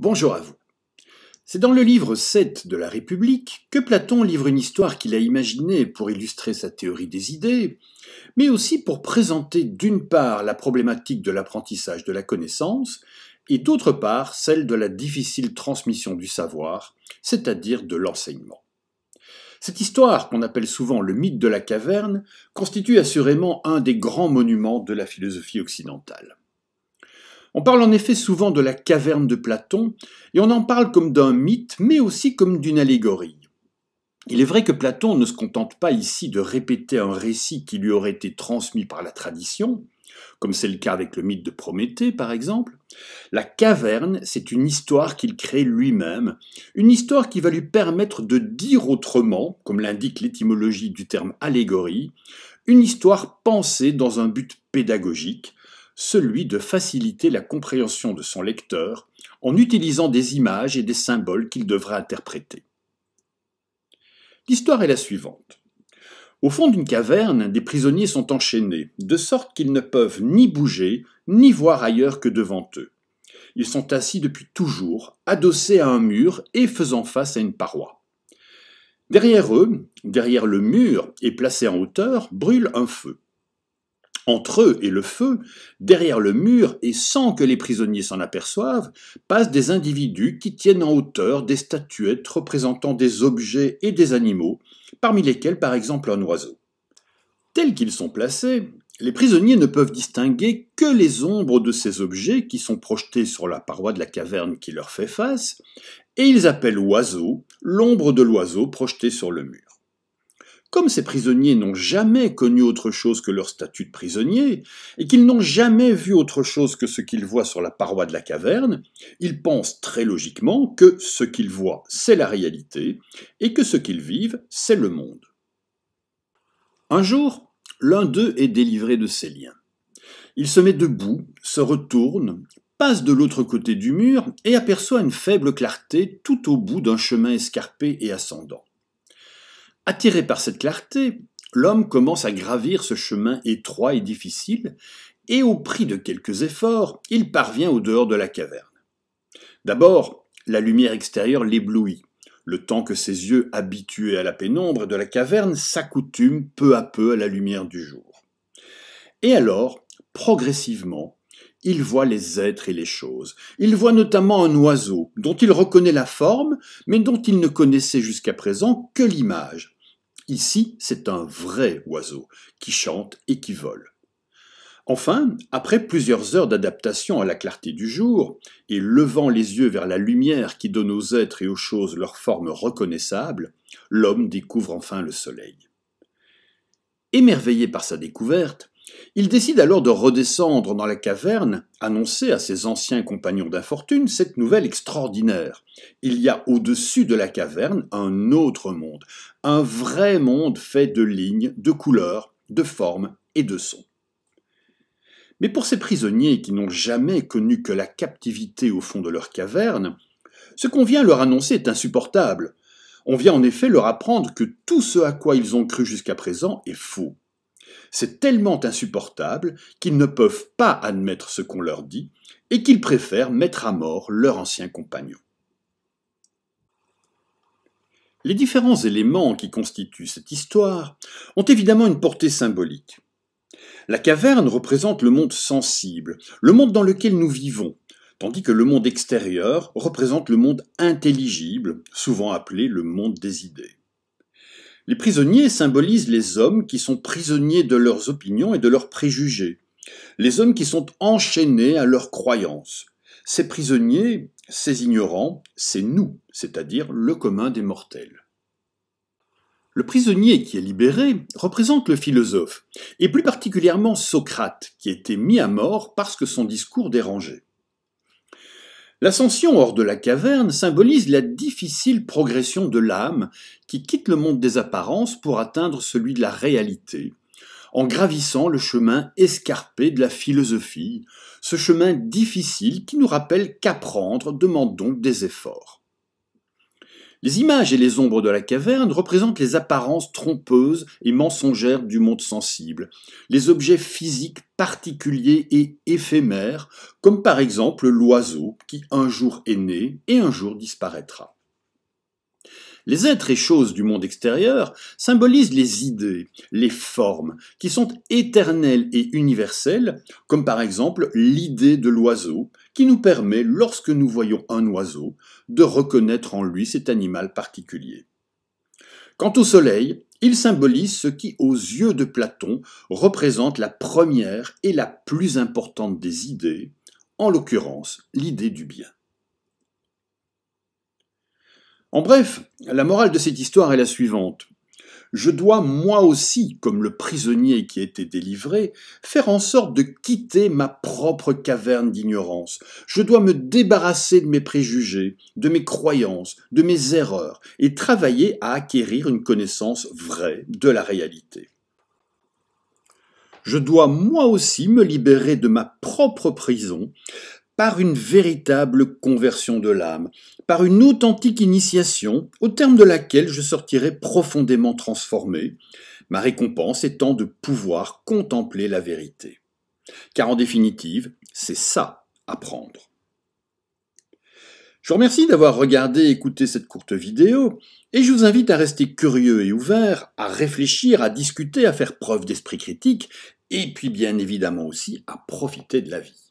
Bonjour à vous. C'est dans le livre 7 de la République que Platon livre une histoire qu'il a imaginée pour illustrer sa théorie des idées, mais aussi pour présenter d'une part la problématique de l'apprentissage de la connaissance et d'autre part celle de la difficile transmission du savoir, c'est-à-dire de l'enseignement. Cette histoire, qu'on appelle souvent le mythe de la caverne, constitue assurément un des grands monuments de la philosophie occidentale. On parle en effet souvent de la caverne de Platon, et on en parle comme d'un mythe, mais aussi comme d'une allégorie. Il est vrai que Platon ne se contente pas ici de répéter un récit qui lui aurait été transmis par la tradition, comme c'est le cas avec le mythe de Prométhée par exemple. La caverne, c'est une histoire qu'il crée lui-même, une histoire qui va lui permettre de dire autrement, comme l'indique l'étymologie du terme allégorie, une histoire pensée dans un but pédagogique, celui de faciliter la compréhension de son lecteur en utilisant des images et des symboles qu'il devra interpréter. L'histoire est la suivante. Au fond d'une caverne, des prisonniers sont enchaînés, de sorte qu'ils ne peuvent ni bouger, ni voir ailleurs que devant eux. Ils sont assis depuis toujours, adossés à un mur et faisant face à une paroi. Derrière eux, derrière le mur et placé en hauteur, brûle un feu. Entre eux et le feu, derrière le mur et sans que les prisonniers s'en aperçoivent, passent des individus qui tiennent en hauteur des statuettes représentant des objets et des animaux, parmi lesquels par exemple un oiseau. Tels qu'ils sont placés, les prisonniers ne peuvent distinguer que les ombres de ces objets qui sont projetés sur la paroi de la caverne qui leur fait face, et ils appellent oiseau l'ombre de l'oiseau projeté sur le mur. Comme ces prisonniers n'ont jamais connu autre chose que leur statut de prisonnier, et qu'ils n'ont jamais vu autre chose que ce qu'ils voient sur la paroi de la caverne, ils pensent très logiquement que ce qu'ils voient, c'est la réalité, et que ce qu'ils vivent, c'est le monde. Un jour, l'un d'eux est délivré de ses liens. Il se met debout, se retourne, passe de l'autre côté du mur et aperçoit une faible clarté tout au bout d'un chemin escarpé et ascendant. Attiré par cette clarté, l'homme commence à gravir ce chemin étroit et difficile, et au prix de quelques efforts, il parvient au dehors de la caverne. D'abord, la lumière extérieure l'éblouit, le temps que ses yeux habitués à la pénombre de la caverne s'accoutument peu à peu à la lumière du jour. Et alors, progressivement, il voit les êtres et les choses. Il voit notamment un oiseau dont il reconnaît la forme, mais dont il ne connaissait jusqu'à présent que l'image Ici, c'est un vrai oiseau qui chante et qui vole. Enfin, après plusieurs heures d'adaptation à la clarté du jour, et levant les yeux vers la lumière qui donne aux êtres et aux choses leur forme reconnaissable, l'homme découvre enfin le soleil. Émerveillé par sa découverte, il décide alors de redescendre dans la caverne, annoncer à ses anciens compagnons d'infortune cette nouvelle extraordinaire. Il y a au-dessus de la caverne un autre monde, un vrai monde fait de lignes, de couleurs, de formes et de sons. Mais pour ces prisonniers qui n'ont jamais connu que la captivité au fond de leur caverne, ce qu'on vient leur annoncer est insupportable. On vient en effet leur apprendre que tout ce à quoi ils ont cru jusqu'à présent est faux c'est tellement insupportable qu'ils ne peuvent pas admettre ce qu'on leur dit et qu'ils préfèrent mettre à mort leur ancien compagnon. Les différents éléments qui constituent cette histoire ont évidemment une portée symbolique. La caverne représente le monde sensible, le monde dans lequel nous vivons, tandis que le monde extérieur représente le monde intelligible, souvent appelé le monde des idées. Les prisonniers symbolisent les hommes qui sont prisonniers de leurs opinions et de leurs préjugés, les hommes qui sont enchaînés à leurs croyances. Ces prisonniers, ces ignorants, c'est nous, c'est-à-dire le commun des mortels. Le prisonnier qui est libéré représente le philosophe, et plus particulièrement Socrate, qui a été mis à mort parce que son discours dérangeait. L'ascension hors de la caverne symbolise la difficile progression de l'âme qui quitte le monde des apparences pour atteindre celui de la réalité. En gravissant le chemin escarpé de la philosophie, ce chemin difficile qui nous rappelle qu'apprendre demande donc des efforts. Les images et les ombres de la caverne représentent les apparences trompeuses et mensongères du monde sensible, les objets physiques particuliers et éphémères, comme par exemple l'oiseau qui un jour est né et un jour disparaîtra. Les êtres et choses du monde extérieur symbolisent les idées, les formes, qui sont éternelles et universelles, comme par exemple l'idée de l'oiseau, qui nous permet, lorsque nous voyons un oiseau, de reconnaître en lui cet animal particulier. Quant au soleil, il symbolise ce qui, aux yeux de Platon, représente la première et la plus importante des idées, en l'occurrence l'idée du bien. En bref, la morale de cette histoire est la suivante. Je dois moi aussi, comme le prisonnier qui a été délivré, faire en sorte de quitter ma propre caverne d'ignorance. Je dois me débarrasser de mes préjugés, de mes croyances, de mes erreurs, et travailler à acquérir une connaissance vraie de la réalité je dois moi aussi me libérer de ma propre prison par une véritable conversion de l'âme, par une authentique initiation, au terme de laquelle je sortirai profondément transformé, ma récompense étant de pouvoir contempler la vérité. Car en définitive, c'est ça, apprendre. Je vous remercie d'avoir regardé et écouté cette courte vidéo, et je vous invite à rester curieux et ouvert, à réfléchir, à discuter, à faire preuve d'esprit critique, et puis bien évidemment aussi à profiter de la vie.